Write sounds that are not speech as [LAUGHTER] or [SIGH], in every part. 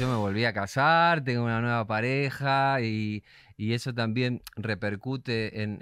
yo me volví a casar, tengo una nueva pareja y, eso también repercute en,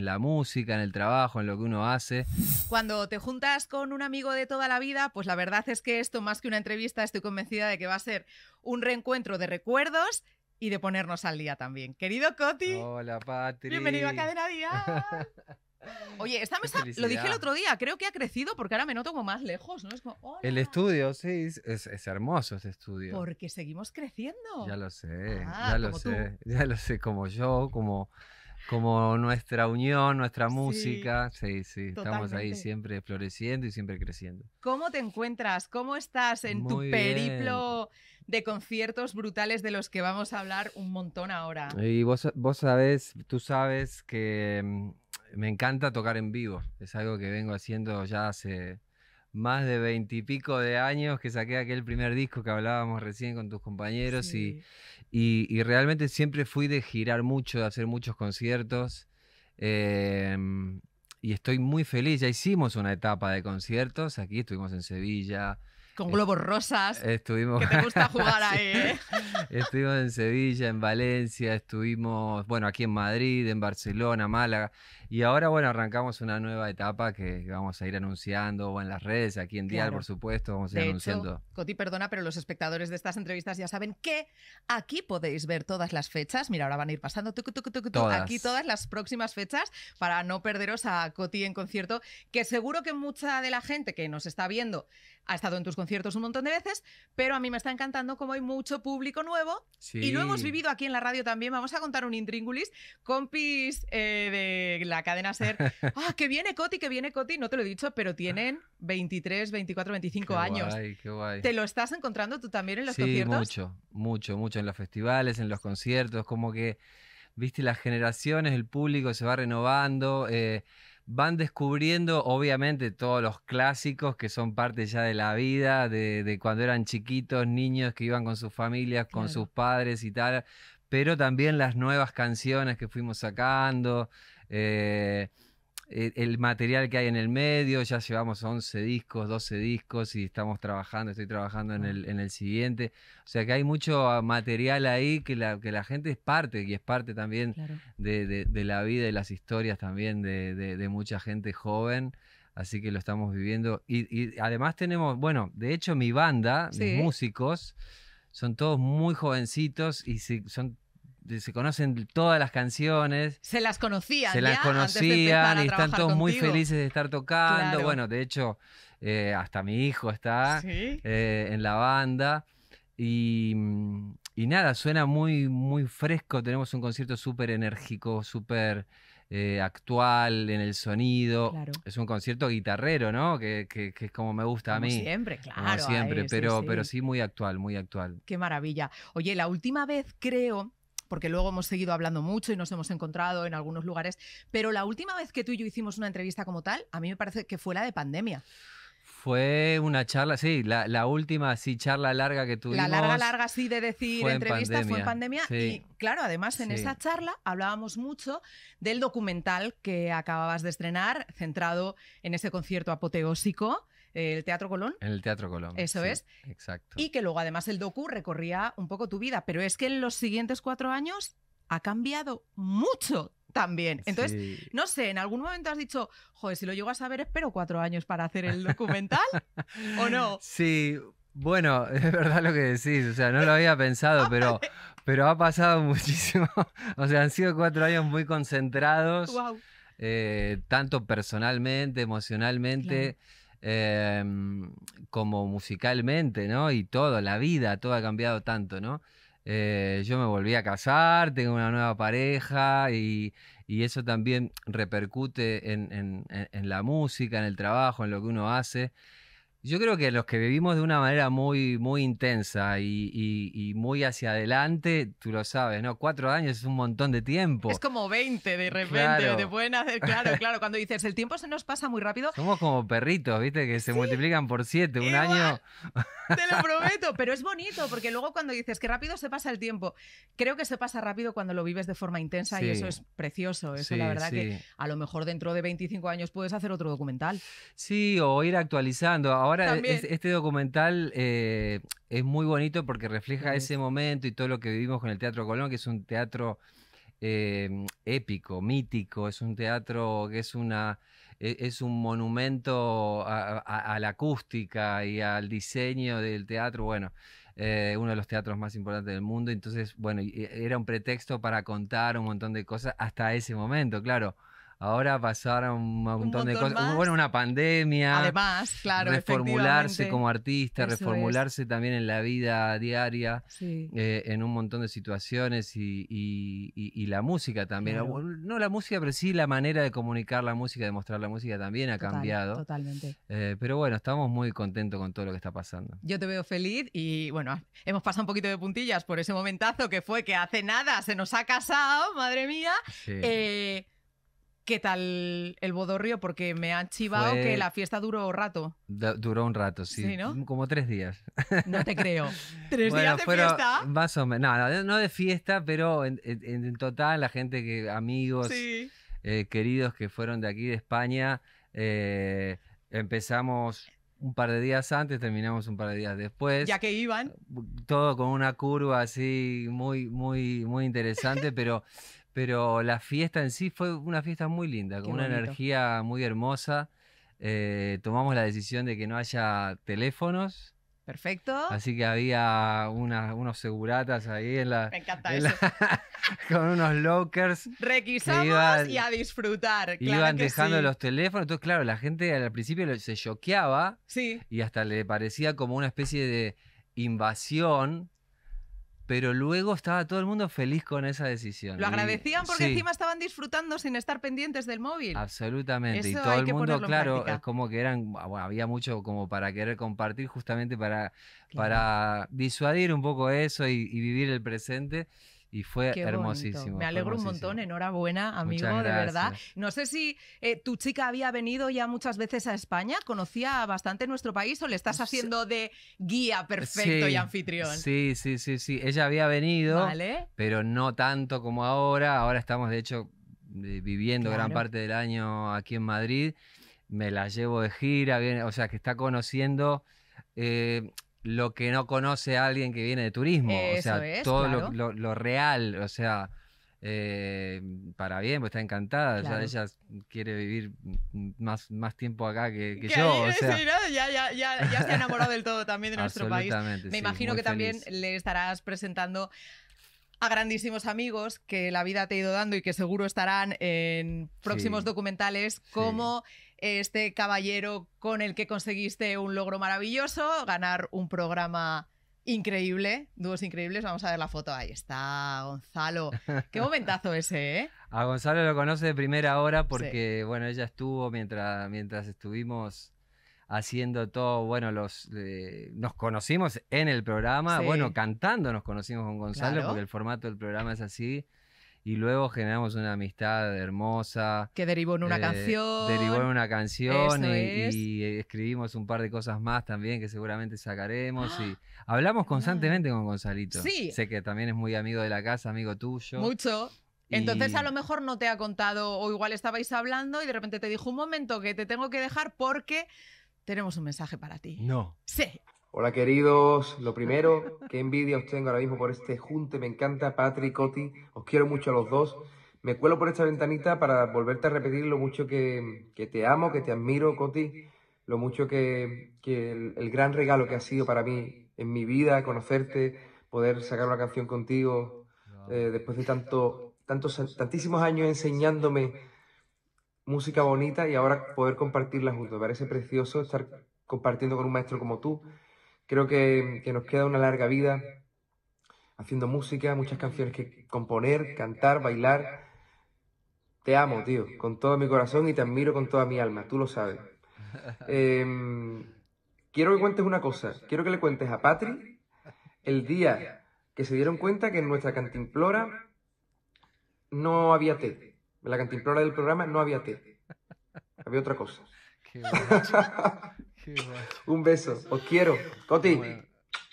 la música, en el trabajo, en lo que uno hace. Cuando te juntas con un amigo de toda la vida, pues la verdad es que esto, más que una entrevista, estoy convencida de que va a ser un reencuentro de recuerdos y de ponernos al día también. Querido Coti. Hola, Patri. Bienvenido a Cadena Día. [LAUGHS] Oye, esta mesa, lo dije el otro día, creo que ha crecido porque ahora me noto como más lejos, ¿no? El estudio, sí, es, hermoso ese estudio. Porque seguimos creciendo. Ya lo sé, ah, ya lo sé, ya lo sé, como yo, como, como nuestra unión, nuestra música. Sí, sí, estamos ahí siempre floreciendo y siempre creciendo. ¿Cómo te encuentras? ¿Cómo estás en tu periplo? de conciertos brutales de los que vamos a hablar un montón ahora. Y vos, vos tú sabes que mm, me encanta tocar en vivo. Es algo que vengo haciendo ya hace más de veintipico de años que saqué aquel primer disco que hablábamos recién con tus compañeros y, realmente siempre fui de girar mucho, de hacer muchos conciertos. Em, y estoy muy feliz, ya hicimos una etapa de conciertos, aquí estuvimos en Sevilla, con globos rosas. Estuvimos. te gusta [LAUGHS] jugar ahí. ¿eh? estuvimos en Sevilla, en Valencia, estuvimos, bueno, aquí en Madrid, en Barcelona, Málaga. Y ahora, bueno, arrancamos una nueva etapa que vamos a ir anunciando o en las redes, aquí en Dial, por supuesto, vamos a ir anunciando. Coti, perdona, pero los espectadores de estas entrevistas ya saben que aquí podéis ver todas las fechas. Mira, ahora van a ir pasando todas. aquí todas las próximas fechas para no perderos a Coti en concierto, que seguro que mucha de la gente que nos está viendo ha estado en tus conciertos conciertos un montón de veces, pero a mí me está encantando como hay mucho público nuevo. Y lo hemos vivido aquí en la radio también. Vamos a contar un intríngulis. Compis eh, de la cadena Ser. [LAUGHS] ¡Ah, que viene Coti, que viene Coti! No te lo he dicho, pero tienen 23, 24, 25 años. ¿Te lo estás encontrando tú también en los sí, Mucho, mucho, mucho. En los festivales, en los conciertos, como que, viste, las generaciones, el público se va renovando. Eh, van descubriendo, obviamente, todos los clásicos que son parte ya de la vida, de, cuando eran chiquitos, niños que iban con sus familias, con sus padres y tal, pero también las nuevas canciones que fuimos sacando. Eh, eh, el material que hay en el medio, ya llevamos 11 discos, 12 discos y estamos trabajando, estoy trabajando en ah. el, en el siguiente. O sea que hay mucho ah, material ahí que la, que la gente es parte y es parte también de, la vida y las historias también de, mucha gente joven. Así que lo estamos viviendo. Y, además tenemos, bueno, de hecho mi banda, mis músicos, son todos muy jovencitos y son se conocen todas las canciones. Se las conocían. Se las conocían y están todos muy felices de estar tocando. Bueno, de hecho, eh, hasta mi hijo está eh, en la banda. Y, nada, suena muy, muy fresco. Tenemos un concierto súper enérgico, súper eh, actual en el sonido. Es un concierto guitarrero, ¿no? Que, es como me gusta a mí. Siempre, claro. siempre, pero, pero sí muy actual, muy actual. Qué maravilla. Oye, la última vez creo porque luego hemos seguido hablando mucho y nos hemos encontrado en algunos lugares, pero la última vez que tú y yo hicimos una entrevista como tal, a mí me parece que fue la de pandemia. Fue una charla, sí, la, última sí charla larga que tuvimos. La larga, larga, sí, de decir entrevistas fue pandemia. Y claro, además en esa charla hablábamos mucho del documental que acababas de estrenar, centrado en ese concierto apoteósico el Teatro Colón. En el Teatro Colón. Eso es. Exacto. Y que luego además el docu recorría un poco tu vida, pero es que en los siguientes cuatro años ha cambiado mucho también. Entonces, no sé, en algún momento has dicho, joder, si lo llego a saber, espero cuatro años para hacer el documental, [LAUGHS] ¿o no? Sí, bueno, [LAUGHS] es verdad lo que decís, o sea, no lo había pensado, [LAUGHS] pero, pero ha pasado muchísimo. o sea, han sido cuatro años muy concentrados, wow. Eh, tanto personalmente, emocionalmente. Em, como musicalmente, ¿no? Y todo, la vida, todo ha cambiado tanto, ¿no? Eh, yo me volví a casar, tengo una nueva pareja y, eso también repercute en la música, en el trabajo, en lo que uno hace. Yo creo que los que vivimos de una manera muy, muy intensa y, muy hacia adelante, tú lo sabes, ¿no? Cuatro años es un montón de tiempo. Es como 20 de [LAUGHS] repente, claro. te pueden hacer, claro, [LAUGHS] claro, cuando dices, el tiempo se nos pasa muy rápido. Somos como perritos, ¿viste? Que se multiplican por siete, un año. Te lo [LAUGHS] prometo, pero es bonito, porque luego cuando dices que rápido se pasa el tiempo, creo que se pasa rápido cuando lo vives de forma intensa y eso es precioso, eso la verdad que a lo mejor dentro de 25 años puedes hacer otro documental. Sí, o ir actualizando. Ahora ahora e-, este documental eh, es muy bonito porque refleja ese momento y todo lo que vivimos con el Teatro Colón, que es un teatro em, épico, mítico, es un teatro que es una e-, es un monumento a, la acústica y al diseño del teatro, bueno, eh, uno de los teatros más importantes del mundo, entonces, bueno, e-, era un pretexto para contar un montón de cosas hasta ese momento, claro. Ahora pasaron un montón, de cosas. Bueno, una pandemia. Además, claro. Reformularse como artista, reformularse también en la vida diaria, eh, en un montón de situaciones y, la música también. No la música, pero sí la manera de comunicar la música, de mostrar la música también ha cambiado. Totalmente. Eh, pero bueno, estamos muy contentos con todo lo que está pasando. Yo te veo feliz y bueno, hemos pasado un poquito de puntillas por ese momentazo que fue que hace nada se nos ha casado, madre mía. Sí. Eh, qué tal el bodorrio, porque me han chivado que la fiesta duró rato. duró un rato, sí. Mm, como tres días. No te creo. [LAUGHS] ¿Tres días de fiesta? Más o menos. No, no, de fiesta, pero en, total la gente que, amigos, eh, queridos que fueron de aquí de España, eh, empezamos un par de días antes, terminamos un par de días después. Ya que iban. Todo con una curva así muy, muy, muy interesante, pero pero la fiesta en sí fue una fiesta muy linda, con una energía muy hermosa. Eh, tomamos la decisión de que no haya teléfonos. Perfecto. Así que había unos seguratas ahí en la. Me encanta eso. [LAUGHS] con unos lockers. Requisamos y a disfrutar. iban dejando los teléfonos. Entonces, claro, la gente al principio se choqueaba. Sí. Y hasta le parecía como una especie de invasión pero luego estaba todo el mundo feliz con esa decisión. Lo agradecían porque encima estaban disfrutando sin estar pendientes del móvil. Absolutamente, y todo el mundo, claro, es como que eran, ah, había mucho como para querer compartir justamente para, para disuadir un poco eso y vivir el presente y fue hermosísimo. Me alegro un montón, enhorabuena, amigo, de verdad. No sé si eh, tu chica había venido ya muchas veces a España, conocía bastante nuestro país o le estás haciendo de guía perfecto y anfitrión. Sí, sí, sí, sí. Ella había venido, pero no tanto como ahora. Ahora estamos, de hecho, viviendo gran parte del año aquí en Madrid. Me la llevo de gira, o sea, que está conociendo. Eh, lo que no conoce a alguien que viene de turismo. o sea, todo lo, real, o sea, eh, para bien, pues está encantada. O sea, ella quiere vivir más, más tiempo acá que, yo. O sea. sí, ya, se ha enamorado del todo también de nuestro país. Me imagino que también le estarás presentando a grandísimos amigos que la vida te ha ido dando y que seguro estarán en próximos documentales como este caballero con el que conseguiste un logro maravilloso, ganar un programa increíble, dúos increíbles. Vamos a ver la foto. Ahí está Gonzalo. [LAUGHS] Qué momentazo ese, ¿eh? A Gonzalo lo conoce de primera hora porque, bueno, ella estuvo mientras, mientras estuvimos haciendo todo, bueno, los eh, nos conocimos en el programa, bueno, cantando nos conocimos con Gonzalo, porque el formato del programa es así y luego generamos una amistad hermosa. Que derivó en una canción. Eh, derivó en una canción y, eh, escribimos un par de cosas más también que seguramente sacaremos. Y ¡Ah! hablamos constantemente con Gonzalito. Sí. Sé que también es muy amigo de la casa, amigo tuyo. Mucho. Entonces a lo mejor no te ha contado o igual estabais hablando y de repente te dijo un momento que te tengo que dejar porque tenemos un mensaje para ti. No. Sí. Hola queridos, lo primero, qué envidia os tengo ahora mismo por este junte, me encanta Patrick, Coti, os quiero mucho a los dos. Me cuelo por esta ventanita para volverte a repetir lo mucho que, te amo, que te admiro, Coti, lo mucho que, el, gran regalo que ha sido para mí en mi vida, conocerte, poder sacar una canción contigo eh, después de tanto, tantos, tantísimos años enseñándome música bonita y ahora poder compartirla juntos. Me parece precioso estar compartiendo con un maestro como tú Creo que, nos queda una larga vida haciendo música, muchas canciones que componer, cantar, bailar. Te amo, tío, con todo mi corazón y te admiro con toda mi alma, tú lo sabes. [LAUGHS] Em, quiero que cuentes una cosa, quiero que le cuentes a Patri el día que se dieron cuenta que en nuestra cantimplora no había té. En la cantimplora del programa no había té, había otra cosa. Qué [LAUGHS] Un beso, os quiero. Coti,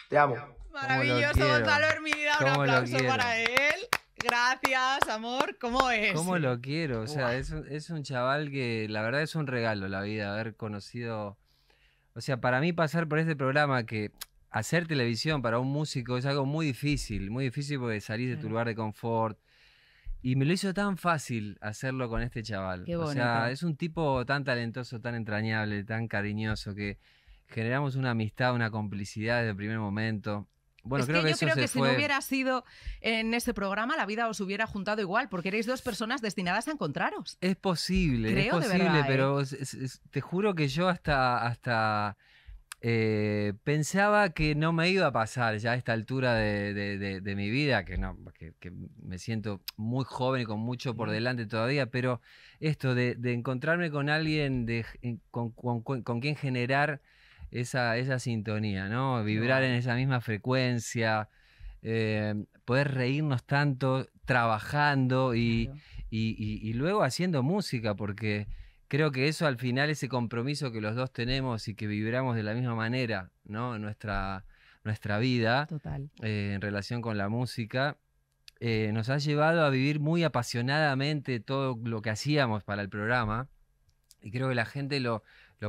te amo. Maravilloso, Gonzalo Hermida, un aplauso para él. Gracias, amor. ¿Cómo es? ¿Cómo lo quiero? O sea, es, es, un chaval que la verdad es un regalo la vida, haber conocido. O sea, para mí pasar por este programa que hacer televisión para un músico es algo muy difícil, muy difícil porque salís de tu lugar de confort, y me lo hizo tan fácil hacerlo con este chaval. o sea, es un tipo tan talentoso, tan entrañable, tan cariñoso, que generamos una amistad, una complicidad desde el primer momento. Bueno, es creo que, yo creo que si no hubiera sido en ese programa, la vida os hubiera juntado igual, porque erais dos personas destinadas a encontraros. Es posible, es posible, pero ¿eh? te juro que yo hasta, hasta eh, pensaba que no me iba a pasar ya a esta altura de, mi vida, que, no, me siento muy joven y con mucho por delante todavía, pero esto de, encontrarme con alguien con, quien generar esa, sintonía, ¿no? Vibrar en esa misma frecuencia, eh, poder reírnos tanto trabajando y, y luego haciendo música, porque creo que eso al final, ese compromiso que los dos tenemos y que vibramos de la misma manera, Nuestra, nuestra vida eh, en relación con la música, eh, nos ha llevado a vivir muy apasionadamente todo lo que hacíamos para el programa. Y creo que la gente lo,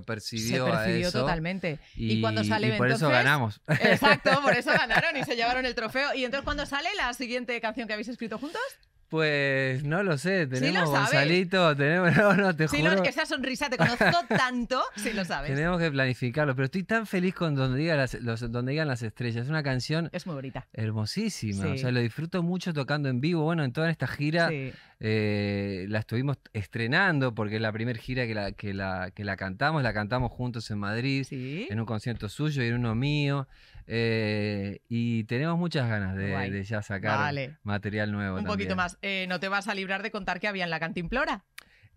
percibió. Se percibió totalmente. Y, cuando sale y por eso ganamos. [LAUGHS] Exacto, por eso ganaron y se llevaron el trofeo. Y entonces, cuando sale la siguiente canción que habéis escrito juntos? Pues no lo sé, tenemos sí tenemos. [LAUGHS] No, no, te sí juro. que esa sonrisa te conozco [LAUGHS] tanto, sí lo sabes. Tenemos que planificarlo, pero estoy tan feliz con donde, diga las, los, donde digan las estrellas. Es una canción. Es muy bonita. Hermosísima. O sea, lo disfruto mucho tocando en vivo. Bueno, en toda esta gira eh, la estuvimos estrenando porque es la primera gira que la, que, la, que la cantamos. La cantamos juntos en Madrid, en un concierto suyo y en uno mío. Eh, y tenemos muchas ganas de, ya sacar material nuevo. Un poquito más eh, no te vas a librar de contar que había en la cantimplora.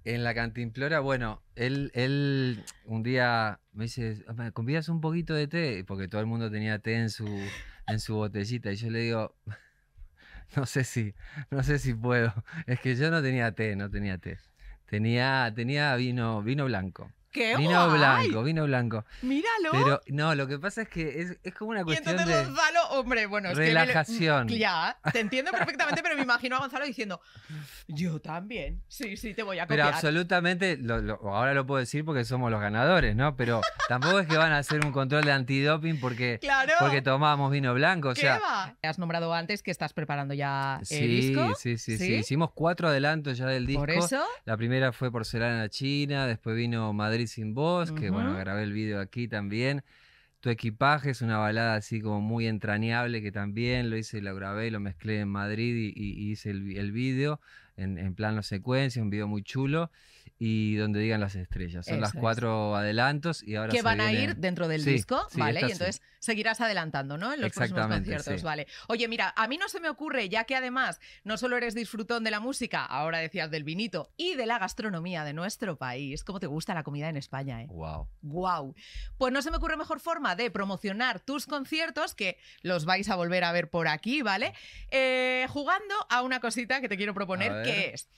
En la cantimplora, bueno, él, él un día me dice, ¿me un poquito de té? Porque todo el mundo tenía té en su, en su botellita. Y yo le digo, [LAUGHS] no sé si, no sé si puedo. Es que yo no tenía té, no tenía té. Tenía, tenía vino, vino blanco. ¡Qué vino blanco, vino blanco. Míralo. Pero no, lo que pasa es que es, como una cuestión. de hombre, bueno, es Relajación. que. Mm, ya, te entiendo perfectamente, pero me [LAUGHS] imagino a Gonzalo diciendo, yo también. Sí, sí, te voy a copiar. Pero absolutamente, ahora lo puedo decir porque somos los ganadores, ¿no? Pero tampoco es que van a hacer un control de antidoping porque, porque tomamos vino blanco. O sea, va? Has nombrado antes que estás preparando ya el sí, disco. Sí, sí, sí, Hicimos cuatro adelantos ya del disco. ¿Por eso? La primera fue Porcelana China, después vino Madrid sin voz, que bueno, grabé el vídeo aquí también equipaje es una balada así como muy entrañable que también lo hice, lo grabé, lo mezclé en Madrid y, hice el, el vídeo en, en plano secuencia, un video muy chulo, y donde digan las estrellas. Son las cuatro adelantos y ahora... Que van a ir dentro del disco, ¿vale? Y entonces seguirás adelantando, ¿no? En los próximos conciertos, ¿vale? Oye, mira, a mí no se me ocurre, ya que además no solo eres disfrutón de la música, ahora decías del vinito y de la gastronomía de nuestro país, cómo te gusta la comida en España, ¿eh? Wow. Wow. Pues no se me ocurre mejor forma de promocionar tus conciertos, que los vais a volver a ver por aquí, ¿vale? Eh, jugando a una cosita que te quiero proponer, es.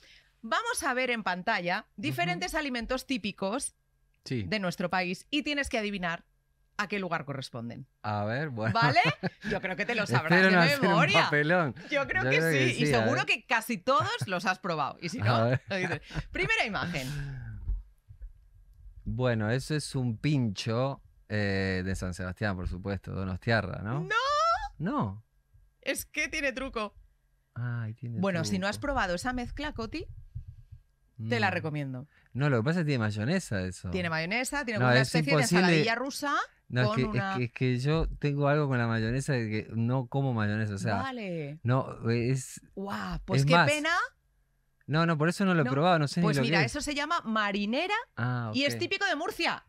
Vamos a ver en pantalla diferentes alimentos típicos de nuestro país y tienes que adivinar a qué lugar corresponden. A ver, bueno. ¿Vale? [LAUGHS] Yo creo que te lo sabrás de memoria. Yo creo que sí. y seguro que casi todos los has probado. Y si [LAUGHS] no, dices. Primera imagen. [SIGHS] Bueno, eso es un pincho eh, de San Sebastián, por supuesto, Donostiarra, ¿no? ¡No! No. Es que tiene truco bueno, si no has probado esa mezcla, Coti, te la mm. recomiendo. No, lo que pasa es que tiene mayonesa eso. Tiene mayonesa, tiene una especie de ensaladilla rusa. No, es, que, yo tengo algo con la mayonesa de que no como mayonesa. O sea, vale. No, es. ¡Guau! pues qué pena. No, no, por eso no lo he probado, no sé Pues ni lo mira, eso se llama marinera ah, y es típico de Murcia.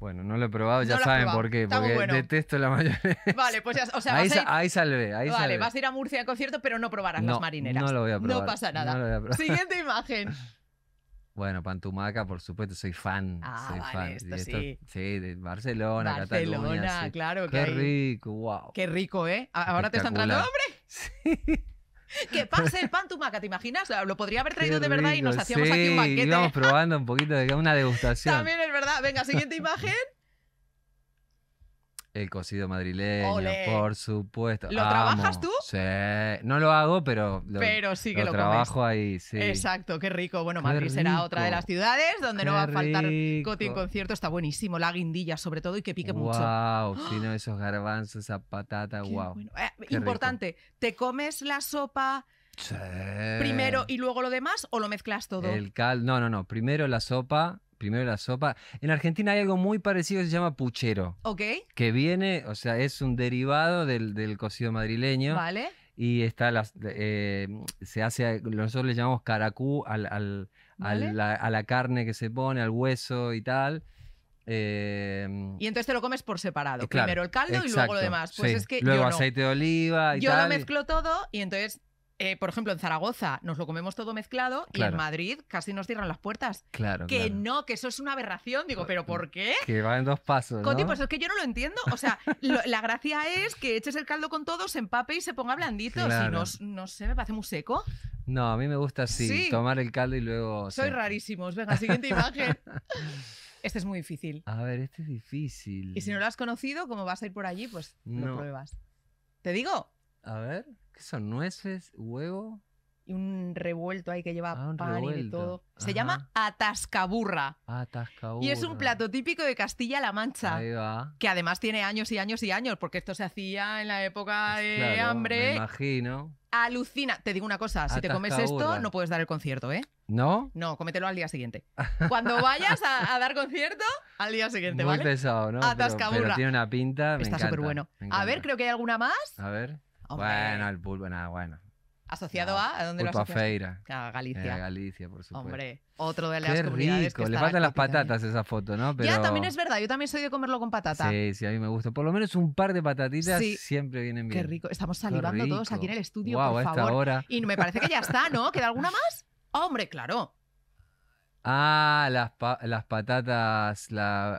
Bueno, no lo he probado, ya saben por qué, porque detesto la mayoría Vale, pues ya, o sea, [LAUGHS] ahí, ahí salvé, Vale, vas a ir a Murcia al concierto, pero no probarás las marineras. No lo voy a probar. No pasa nada. Siguiente imagen. [LAUGHS] Bueno, Pantumaca, por supuesto, soy fan. Ah, soy fan. Esto, esto, sí. de Barcelona, Barcelona, Cataluña. Barcelona, claro. Qué rico, wow. Qué rico, ¿eh? Ahora te están entrando hombre [LAUGHS] Sí que pase el pan tumaca, ¿te imaginas? Lo podría haber traído de verdad y nos hacíamos aquí un banquete. Íbamos probando un poquito de una degustación. También es verdad. Venga, siguiente imagen. [LAUGHS] El cocido madrileño, por supuesto. ¿Lo trabajas tú? Sí. No lo hago, pero lo, pero sí que lo, trabajo ahí, sí. Exacto, qué rico. Bueno, Madrid será otra de las ciudades donde no va a faltar coti en concierto. Está buenísimo, la guindilla sobre todo y que pique mucho. Wow, ¡Ah! esos garbanzos, esa patata, wow. Eh, importante, ¿te comes la sopa? Primero y luego lo demás o lo mezclas todo? El cal, no, no, no. Primero la sopa, primero la sopa. En Argentina hay algo muy parecido que se llama puchero. Ok. Que viene, o sea, es un derivado del, cocido madrileño. Vale. Y está eh, se hace, nosotros le llamamos caracú a la carne que se pone, al hueso y tal. Em, y entonces te lo comes por separado. Eh, primero el caldo y luego lo demás. Pues luego aceite de oliva y Yo lo mezclo todo y entonces eh, por ejemplo, en Zaragoza nos lo comemos todo mezclado y en Madrid casi nos cierran las puertas. Claro. Que no, que eso es una aberración. Digo, ¿pero por qué? Que va en dos pasos. Conti, pues es que yo no lo entiendo. O sea, [LAUGHS] la gracia es que eches el caldo con todo, se empape y se ponga blandito. y no, sé, me parece muy seco. No, a mí me gusta así, tomar el caldo y luego. Soy rarísimo. rarísimos. Venga, siguiente [LAUGHS] imagen. Este es muy difícil. A ver, este es difícil. Y si no lo has conocido, como vas a ir por allí, pues no. lo pruebas. ¿Te digo? A ver. ¿Qué son? ¿Nueces? ¿Huevo? Y un revuelto ahí que lleva ah, pan y todo. Se llama atascaburra. Atascaburra. Y es un plato típico de Castilla-La Mancha. Que además tiene años y años y años, porque esto se hacía en la época pues de hambre. Me imagino. Alucina. Te digo una cosa, si te comes esto, no puedes dar el concierto, ¿eh? ¿No? No, cómetelo al día siguiente. [LAUGHS] Cuando vayas a, dar concierto, al día siguiente, Muy pesado, ¿no? Atascaburra. Pero, tiene una pinta. Está súper bueno. A ver, creo que hay alguna más. A ver. Bueno, el pulpo, nada, bueno. ¿Asociado a? ¿A dónde lo asocias? A Feira. A eh, Galicia. a Galicia, por supuesto. Hombre, otro de las Qué rico. Le faltan las patatas esa foto, ¿no? Pero... Ya, también es verdad. Yo también soy de comerlo con patata. Sí, sí, a mí me gusta. Por lo menos un par de patatitas siempre vienen bien. Qué rico. Estamos salivando todos aquí en el estudio, por favor. Esta hora. Y me parece que ya está, ¿no? ¿Queda alguna más? Hombre, claro. Ah, las, patatas,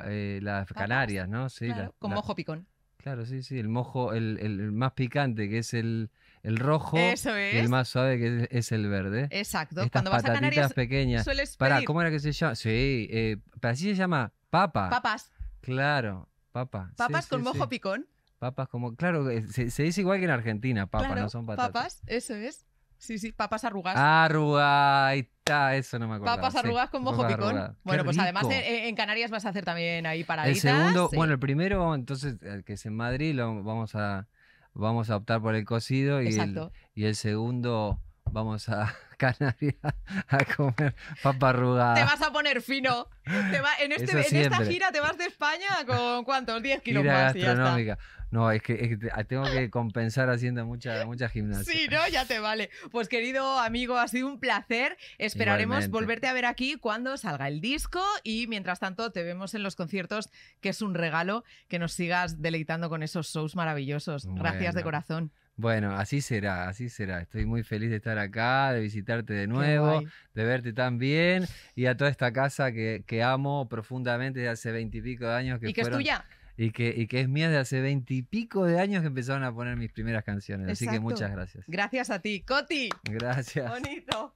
eh, las canarias, ¿no? Sí, claro, como picón. Claro, sí, sí, el mojo, el, más picante que es el, rojo y el más suave que es, el verde. Exacto. Cuando vas a Canarias pequeñas. Sueles ¿Para ¿cómo era que se llama? Sí, eh, así se llama papa. Papas. Claro, papa. Papas con mojo picón. Papas como, claro, eh, se, dice igual que en Argentina, papas, no son patatas. Papas, eso es. Sí, sí, papas arrugadas. Arrugaita, eso no me acuerdo. Papas arrugadas con mojo picón. Bueno, pues además en Canarias vas a hacer también ahí para El segundo, bueno, el primero, entonces, el que es en Madrid, lo, vamos, a, vamos a optar por el cocido. Y Exacto. y el segundo, vamos a [LAUGHS] Canarias a comer paparruga. Te vas a poner fino. Este, en, esta gira te vas de España con cuántos, 10 kilos más. No, es que, tengo que compensar haciendo mucha, mucha gimnasia. Sí, ¿no? Ya te vale. Pues querido amigo, ha sido un placer. Esperaremos volverte a ver aquí cuando salga el disco y mientras tanto te vemos en los conciertos, que es un regalo que nos sigas deleitando con esos shows maravillosos. Gracias de corazón. Bueno, así será, así será. Estoy muy feliz de estar acá, de visitarte de nuevo, de verte tan bien y a toda esta casa que, amo profundamente desde hace veintipico de años. Que y que es tuya. Y que, que es mía desde hace veintipico de años que empezaron a poner mis primeras canciones. Así que muchas gracias. Gracias a ti, Coti. Gracias. Bonito.